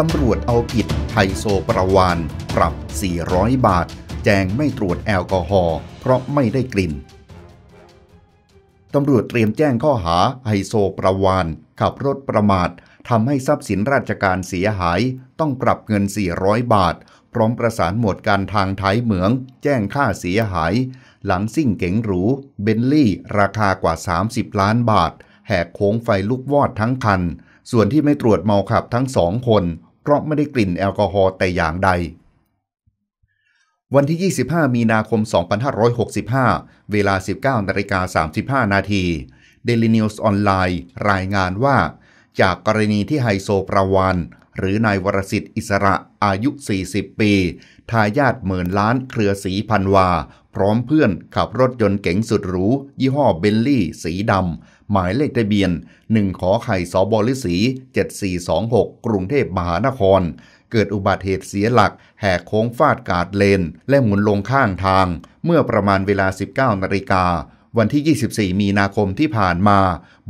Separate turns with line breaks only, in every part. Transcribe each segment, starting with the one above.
ตำรวจเอาผิดไฮโซประวานปรับ 400 บาท แจ้งไม่ตรวจแอลกอฮอล์เพราะไม่ได้กลิ่น ตำรวจเตรียมแจ้งข้อหาไฮโซประวานขับรถประมาททำให้ทรัพย์สินราชการเสียหาย ต้องปรับเงิน 400 บาท พร้อมประสานหมวดการทางไทยเหมือง แจ้งค่าเสียหาย หลังซิ่งเก๋งหรูเบนลี่ ราคากว่า 30 ล้านบาท แหกโค้งไฟลุกวอดทั้งคัน ส่วนที่ไม่ตรวจเมาขับทั้งสองคนเพราะไม่ได้กลิ่นแอลกอฮอล์แต่อย่างใด วันที่ 25 มีนาคม 2565 เวลา 19นาฬิกา35นาทีเดลินิวส์ออนไลน์รายงานว่า จากกรณีที่ไฮโซประวัน หรือนายวรสิทธิ์อิสระอายุ 40 ปี ทายาทหมื่นล้านเครือสีพันวาพร้อมเพื่อนขับรถยนต์เก๋งสุดหรูยี่ห้อเบนลี่สีดำหมายเลขทะเบียน 1ขอไข่สบอลิสี 7426 กรุงเทพมหานคร เกิดอุบัติเหตุเสียหลักแหกโค้งฟาดกาดเลน และหมุนลงข้างทาง เมื่อประมาณเวลา 19นาฬิกาวันที่ 24 มีนาคมที่ผ่านมา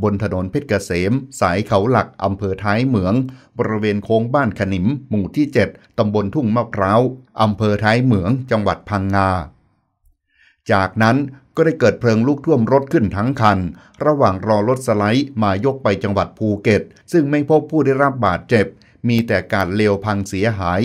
บนถนนเพชรเกษมสายเขาหลักอำเภอท้ายเหมืองบริเวณโค้งบ้านขนิมหมู่ที่ 7ตำบลทุ่งมะพร้าวอำเภอท้ายเหมืองจังหวัดพังงาจากนั้นก็ได้เกิดเพลิงลุกท่วมรถขึ้นทั้งคัน ระหว่างรอรถสไลด์มายกไปจังหวัดภูเก็ต ซึ่งไม่พบผู้ได้รับบาดเจ็บ มีแต่การเลวพังเสียหาย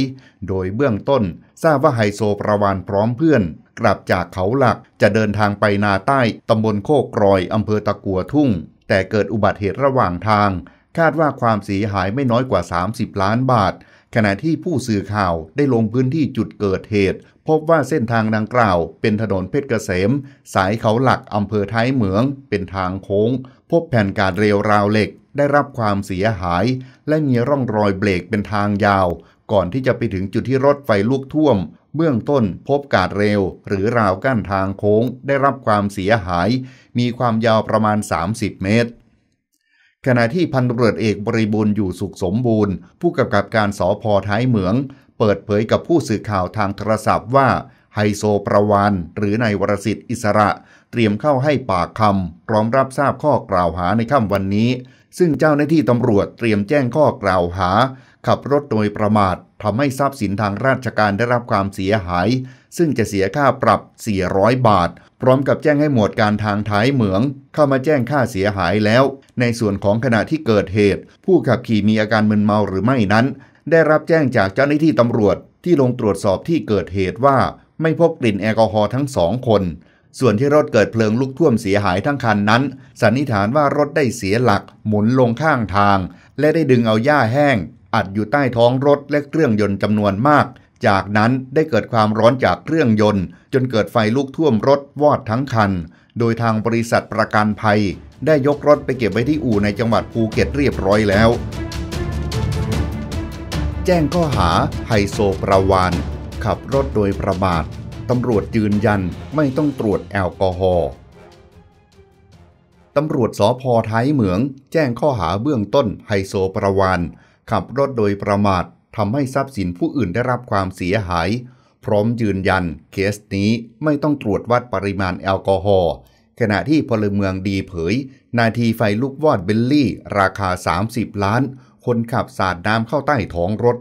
โดยเบื้องต้น ทราบว่าไฮโซประวานพร้อมเพื่อน กลับจากเขาหลักจะเดินทางไปนาใต้ตำบลโคกรอยอำเภอตะกัวทุ่ง แต่เกิดอุบัติเหตุระหว่างทาง คาดว่าความเสียหายไม่น้อยกว่า 30 ล้านบาทขณะที่ผู้สื่อข่าวได้ลงพื้นที่จุดเกิดเหตุพบว่าเส้นทางดังกล่าวเป็นถนนเพชรเกษม สายเขาหลักอำเภอท้ายเหมือง เป็นทางโค้ง พบแผ่นการเรลราวเหล็กได้รับความเสียหายและมีร่องรอยเบรกเป็นทางยาว ก่อนที่จะไปถึงจุดที่รถไฟลูกท่วม เบื้องต้นพบกาดเรยวหรือราวกั้นทางโค้ง ได้รับความเสียหาย มีความยาวประมาณ 30 เมตร ขณะที่พันตำรวจเอกบริบูรณ์อยู่สุขสมบูรณ์ ผู้กำกับการสอพอท้ายเหมืองเปิดเผยกับผู้สื่อข่าวทางโทรศัพท์ว่า ไฮโซประวานหรือนายวรสิทธิ์อิสระ เตรียมเข้าให้ปากคำพร้อมรับทราบข้อกล่าวหาในค่ำวันนี้ ซึ่งเจ้าหน้าที่ตำรวจเตรียมแจ้งข้อกล่าวหา ขับรถโดยประมาททำให้ทรัพย์สินทางราชการได้รับความเสียหาย ซึ่งจะเสียค่าปรับ 400 บาท พร้อมกับแจ้งให้หมวดการทางท้ายเหมือง เข้ามาแจ้งค่าเสียหายแล้ว ในส่วนของขณะที่เกิดเหตุ ผู้ขับขี่มีอาการมึนเมาหรือไม่นั้นได้รับแจ้งจากเจ้าหน้าที่ตำรวจที่ลงตรวจสอบที่เกิดเหตุว่าไม่พบกลิ่นแอลกอฮอล์ทั้งสองคน ส่วนที่รถเกิดเพลิงลุกท่วมเสียหายทั้งคันนั้นสันนิษฐานว่ารถได้เสียหลักหมุนลงข้างทาง และได้ดึงเอาหญ้าแห้งอัดอยู่ใต้ท้องรถและเครื่องยนต์จำนวนมาก จากนั้นได้เกิดความร้อนจากเครื่องยนต์จนเกิดไฟลุกท่วมรถวอดทั้งคัน โดยทางบริษัทประกันภัยได้ยกรถไปเก็บไว้ที่อู่ในจังหวัดภูเก็ตเรียบร้อยแล้วแจ้งข้อหาไฮโซประวานขับรถโดยประมาทตำรวจยืนยันไม่ต้องตรวจแอลกอฮอล์ตำรวจสอพอท้ายเหมือง แจ้งข้อหาเบื้องต้น ไฮโซประวานขับรถโดยประมาททำให้ทรัพย์สินผู้อื่นได้รับความเสียหาย พร้อมยืนยัน เคสนี้ไม่ต้องตรวจวัดปริมาณแอลกอฮอล์ขณะที่พลเมืองดีเผย นาทีไฟลุกวอดเบลลี่ ราคา 30 ล้านคนขับสาดน้ำเข้าใต้ท้องรถ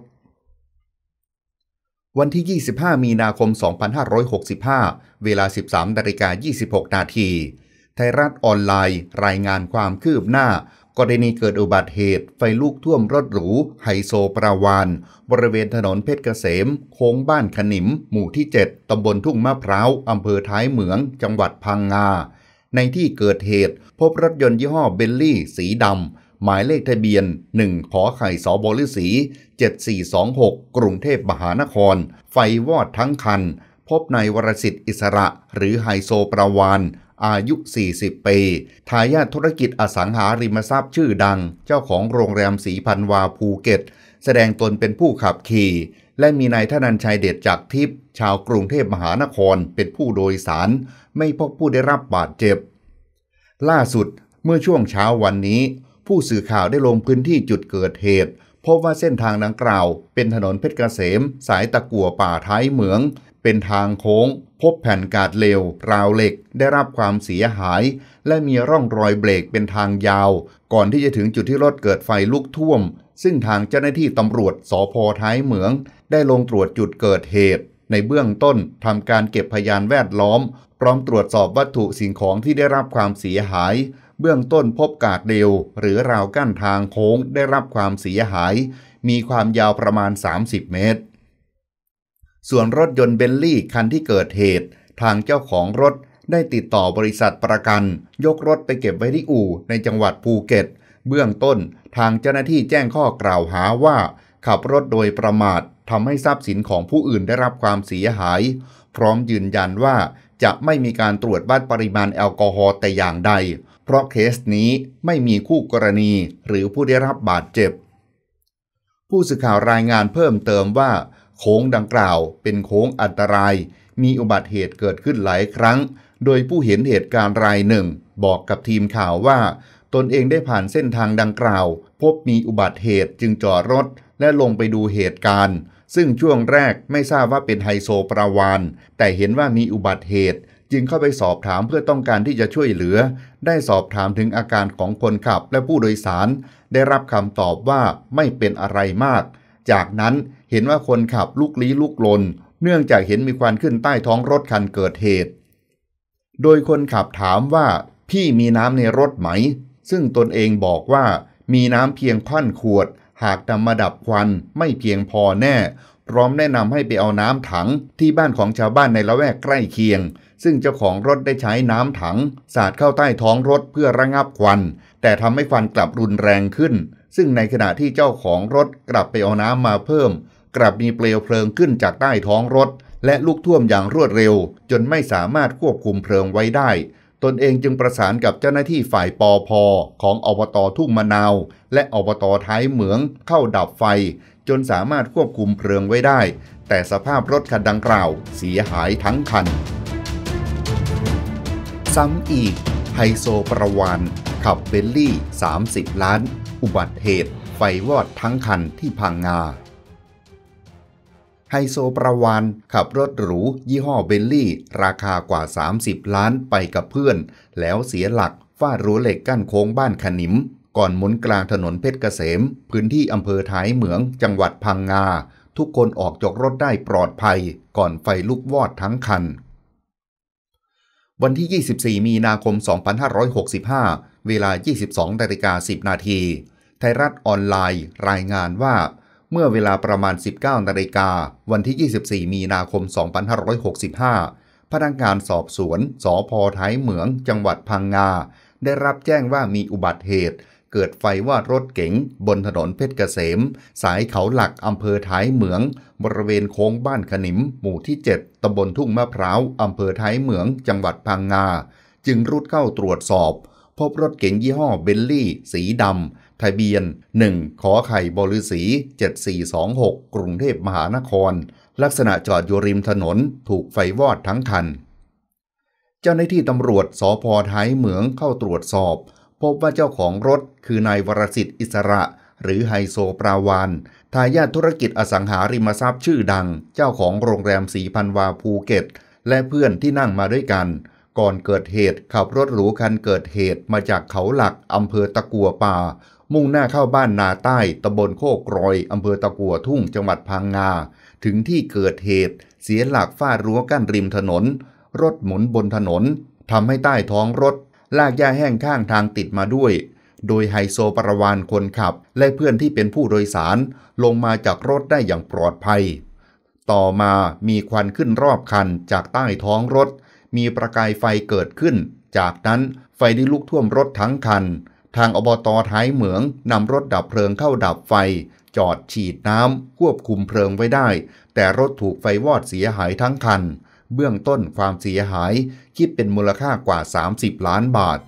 วันที่ 25 มีนาคม 2565 เวลา 13นาฬิกา 26 นาที ไทยรัฐออนไลน์รายงานความคืบหน้ากรณีเกิดอุบัติเหตุไฟลูกท่วมรถหรู ไฮโซประวานบริเวณถนนเพชรเกษม โค้งบ้านขนิม หมู่ที่ 7 ตำบลทุ่งมะพร้าว อำเภอท้ายเหมือง จังหวัดพังงา ในที่เกิดเหตุ พบรถยนต์ยี่ห้อเบลลี่ สีดำหมายเลขทะเบียน 1ขอไข่สบฤษี7426 กรุงเทพมหานคร ไฟวอดทั้งคัน พบนายวรสิทธิ์อิสระหรือไฮโซประวานอายุ 40 ปี ทายาทธุรกิจอสังหาริมทรัพย์ชื่อดังเจ้าของโรงแรมสีพันวาภูเก็ต แสดงตนเป็นผู้ขับขี่ และมีนายธนันชัยเดชจากทิพย์ชาวกรุงเทพมหานครเป็นผู้โดยสาร ไม่พบผู้ได้รับบาดเจ็บ ล่าสุดเมื่อช่วงเช้าวันนี้ผู้สื่อข่าวได้ลงพื้นที่จุดเกิดเหตุพบว่าเส้นทางดังกล่าวเป็นถนนเพชรเกษมสายตะกั่วป่าท้ายเหมือง เป็นทางโค้ง พบแผ่นกาดเลวราวเหล็กได้รับความเสียหาย และมีร่องรอยเบรกเป็นทางยาว ก่อนที่จะถึงจุดที่รถเกิดไฟลุกท่วม ซึ่งทางเจ้าหน้าที่ตำรวจสอพอท้ายเหมือง ได้ลงตรวจจุดเกิดเหตุ ในเบื้องต้นทำการเก็บพยานแวดล้อม พร้อมตรวจสอบวัตถุสิ่งของที่ได้รับความเสียหายเบื้องต้นพบกาดเดวหรือราวกั้นทางโค้งได้รับความเสียหาย มีความยาวประมาณ 30 เมตร ส่วนรถยนต์เบนลี่คันที่เกิดเหตุทางเจ้าของรถได้ติดต่อบริษัทประกัน ยกรถไปเก็บไว้ที่อู่ในจังหวัดภูเก็ต เบื้องต้นทางเจ้าหน้าที่แจ้งข้อกล่าวหาว่า ขับรถโดยประมาททำให้ทรัพย์สินของผู้อื่นได้รับความเสียหาย พร้อมยืนยันว่าจะไม่มีการตรวจวัดปริมาณแอลกอฮอล์แต่อย่างใดเพราะเคสนี้ไม่มีคู่กรณี หรือผู้ได้รับบาดเจ็บ ผู้สื่อข่าวรายงานเพิ่มเติมว่า โค้งดังกล่าวเป็นโค้งอันตราย มีอุบัติเหตุเกิดขึ้นหลายครั้ง โดยผู้เห็นเหตุการณ์รายหนึ่ง บอกกับทีมข่าวว่า ตนเองได้ผ่านเส้นทางดังกล่าว พบมีอุบัติเหตุจึงจอดรถ และลงไปดูเหตุการณ์ ซึ่งช่วงแรกไม่ทราบว่าเป็นไฮโซประวานแต่เห็นว่ามีอุบัติเหตุจึงเข้าไปสอบถามเพื่อต้องการที่จะช่วยเหลือ ได้สอบถามถึงอาการของคนขับและผู้โดยสาร ได้รับคำตอบว่าไม่เป็นอะไรมาก จากนั้นเห็นว่าคนขับลุกลี้ลุกลน เนื่องจากเห็นมีควันขึ้นใต้ท้องรถคันเกิดเหตุ โดยคนขับถามว่า พี่มีน้ำในรถไหม ซึ่งตนเองบอกว่ามีน้ำเพียงพันขวด หากนำมาดับควันไม่เพียงพอแน่ พร้อมแนะนำให้ไปเอาน้ำถังที่บ้านของชาวบ้านในละแวกใกล้เคียงซึ่งเจ้าของรถได้ใช้น้ำถัง สาดเข้าใต้ท้องรถเพื่อระงับควัน แต่ทำให้ฟันกลับรุนแรงขึ้น ซึ่งในขณะที่เจ้าของรถกลับไปเอาน้ำมาเพิ่ม กลับมีเปลวเพลิงขึ้นจากใต้ท้องรถ และลุกท่วมอย่างรวดเร็ว จนไม่สามารถควบคุมเพลิงไว้ได้ ตนเองจึงประสานกับเจ้าหน้าที่ฝ่ายปอพอของอบตทุ่งมะนาว และอบตท้ายเหมืองเข้าดับไฟ จนสามารถควบคุมเพลิงไว้ได้ แต่สภาพรถคันดังกล่าว เสียหายทั้งคันซ้ำอีก ไฮโซประวัน ขับเบลลี่ 30 ล้าน อุบัติเหตุ ไฟวอดทั้งคันที่พังงา ไฮโซประวัน ขับรถหรูยี่ห้อเบลลี่ ราคากว่า 30 ล้านไปกับเพื่อน แล้วเสียหลักฟาดรั้วเหล็กกั้นโค้งบ้านขนิม ก่อนหมุนกลางถนนเพชรเกษม พื้นที่อำเภอท้ายเหมืองจังหวัดพังงา ทุกคนออกจากรถได้ปลอดภัย ก่อนไฟลุกวอดทั้งคันวันที่ 24 มีนาคม 2565 เวลา 22 นาฬิกา 10 นาที ไทยรัฐออนไลน์ รายงานว่า เมื่อเวลาประมาณ 19 นาฬิกา วันที่ 24 มีนาคม 2565 พนักงานสอบสวนสอพอท้ายเหมือง จังหวัดพังงา ได้รับแจ้งว่ามีอุบัติเหตุเกิดไฟวาดรถเก๋งบนถนนเพชรเกษม สายเขาหลักอำเภอท้ายเหมือง บริเวณโค้งบ้านขนิม หมู่ที่ 7ตำบลทุ่งมะพร้าว อำเภอท้ายเหมือง จังหวัดพังงา จึงรุดเข้าตรวจสอบ พบรถเก๋งยี่ห้อเบลลี่สีดำทะเบียน 1ขอไข่บริสี7426 กรุงเทพมหานคร ลักษณะจอดอยู่ริมถนนถูกไฟวอดทั้งคัน เจ้าหน้าที่ตำรวจสพท้ายเหมืองเข้าตรวจสอบพบว่าเจ้าของรถคือนายวรสิทธิ์อิสระ หรือไฮโซปราวานทายาทธุรกิจอสังหาริมทรัพย์ชื่อดังเจ้าของโรงแรมสีพันวาภูเก็ต และเพื่อนที่นั่งมาด้วยกัน ก่อนเกิดเหตุขับรถหรูคันเกิดเหตุมาจากเขาหลัก อำเภอตะกัวป่า มุ่งหน้าเข้าบ้านนาใต้ตำบลโคกรอย อำเภอตะกัวทุ่งจังหวัดพังงา ถึงที่เกิดเหตุเสียหลักฟาดรั้วกั้นริมถนน รถหมุนบนถนนทำให้ใต้ท้องรถลากหญ้าแห้งข้างทางติดมาด้วย โดยไฮโซปรวานคนขับและเพื่อนที่เป็นผู้โดยสารลงมาจากรถได้อย่างปลอดภัย ต่อมามีควันขึ้นรอบคันจากใต้ท้องรถ มีประกายไฟเกิดขึ้น จากนั้นไฟได้ลุกท่วมรถทั้งคัน ทางอบต ท้ายเหมืองนำรถดับเพลิงเข้าดับไฟ จอดฉีดน้ำควบคุมเพลิงไว้ได้ แต่รถถูกไฟวอดเสียหายทั้งคันเบื้องต้นความเสียหาย คิดเป็นมูลค่ากว่า 30 ล้านบาท